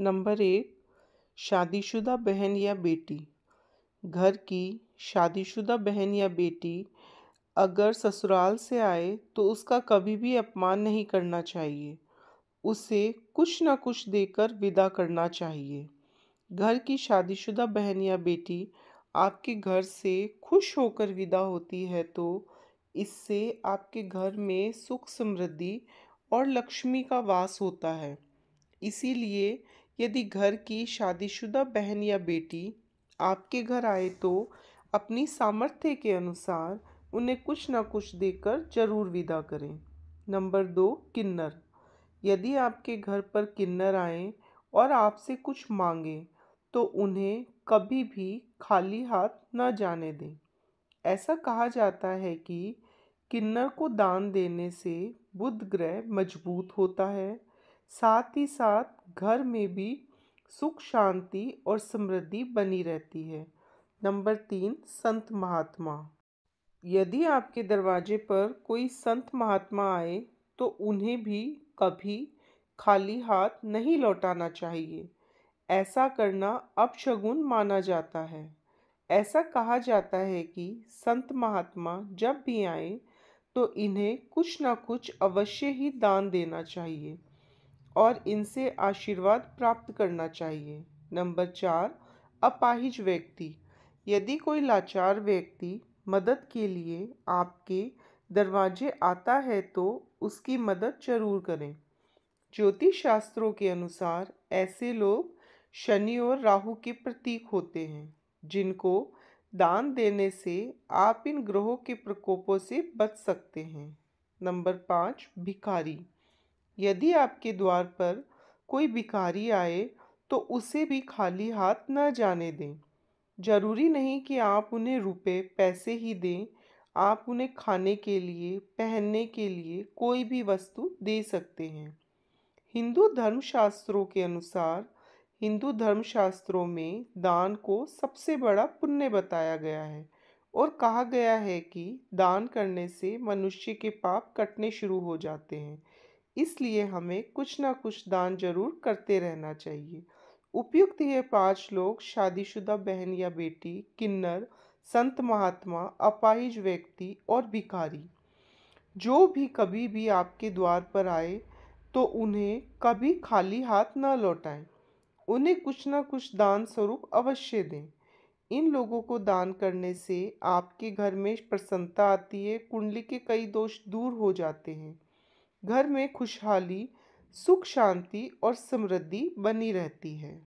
number एक शादीशुदा बहन या बेटी घर की शादीशुदा बहन या बेटी अगर ससुराल से आए तो उसका कभी भी अपमान नहीं करना चाहिए उसे कुछ ना कुछ देकर विदा करना चाहिए घर की शादीशुदा बहन या बेटी आपके घर से खुश होकर विदा होती है तो इससे आपके घर में सुख समृद्धि और लक्ष्मी का वास होता है इसीलिए यदि घर की शादीशुदा बहन या बेटी आपके घर आए तो अपनी सामर्थ्य के अनुसार उन्हें कुछ ना कुछ देकर जरूर विदा करें नंबर दो किन्नर यदि आपके घर पर किन्नर आए और आपसे कुछ मांगें तो उन्हें कभी भी खाली हाथ न जाने दें ऐसा कहा जाता है कि किन्नर को दान देने से बुध ग्रह मजबूत होता है साथ ही साथ घर में भी सुख शांति और समृद्धि बनी रहती है नंबर तीन संत महात्मा यदि आपके दरवाजे पर कोई संत महात्मा आए तो उन्हें भी कभी खाली हाथ नहीं लौटाना चाहिए ऐसा करना अपशगुन माना जाता है ऐसा कहा जाता है कि संत महात्मा जब भी आए तो इन्हें कुछ ना कुछ अवश्य ही दान देना चाहिए और इनसे आशीर्वाद प्राप्त करना चाहिए नंबर चार अपाहिज व्यक्ति यदि कोई लाचार व्यक्ति मदद के लिए आपके दरवाजे आता है तो उसकी मदद जरूर करें ज्योतिष शास्त्रों के अनुसार ऐसे लोग शनि और राहु के प्रतीक होते हैं जिनको दान देने से आप इन ग्रहों के प्रकोपों से बच सकते हैं नंबर पाँच भिखारी यदि आपके द्वार पर कोई भिखारी आए तो उसे भी खाली हाथ न जाने दें जरूरी नहीं कि आप उन्हें रुपए पैसे ही दें आप उन्हें खाने के लिए पहनने के लिए कोई भी वस्तु दे सकते हैं हिंदू धर्मशास्त्रों के अनुसार हिंदू धर्मशास्त्रों में दान को सबसे बड़ा पुण्य बताया गया है और कहा गया है कि दान करने से मनुष्य के पाप कटने शुरू हो जाते हैं इसलिए हमें कुछ ना कुछ दान जरूर करते रहना चाहिए उपयुक्त ये पांच लोग शादीशुदा बहन या बेटी किन्नर संत महात्मा अपाहिज व्यक्ति और भिखारी जो भी कभी भी आपके द्वार पर आए तो उन्हें कभी खाली हाथ न लौटाएं उन्हें कुछ ना कुछ दान स्वरूप अवश्य दें इन लोगों को दान करने से आपके घर में प्रसन्नता आती है कुंडली के कई दोष दूर हो जाते हैं घर में खुशहाली सुख शांति और समृद्धि बनी रहती है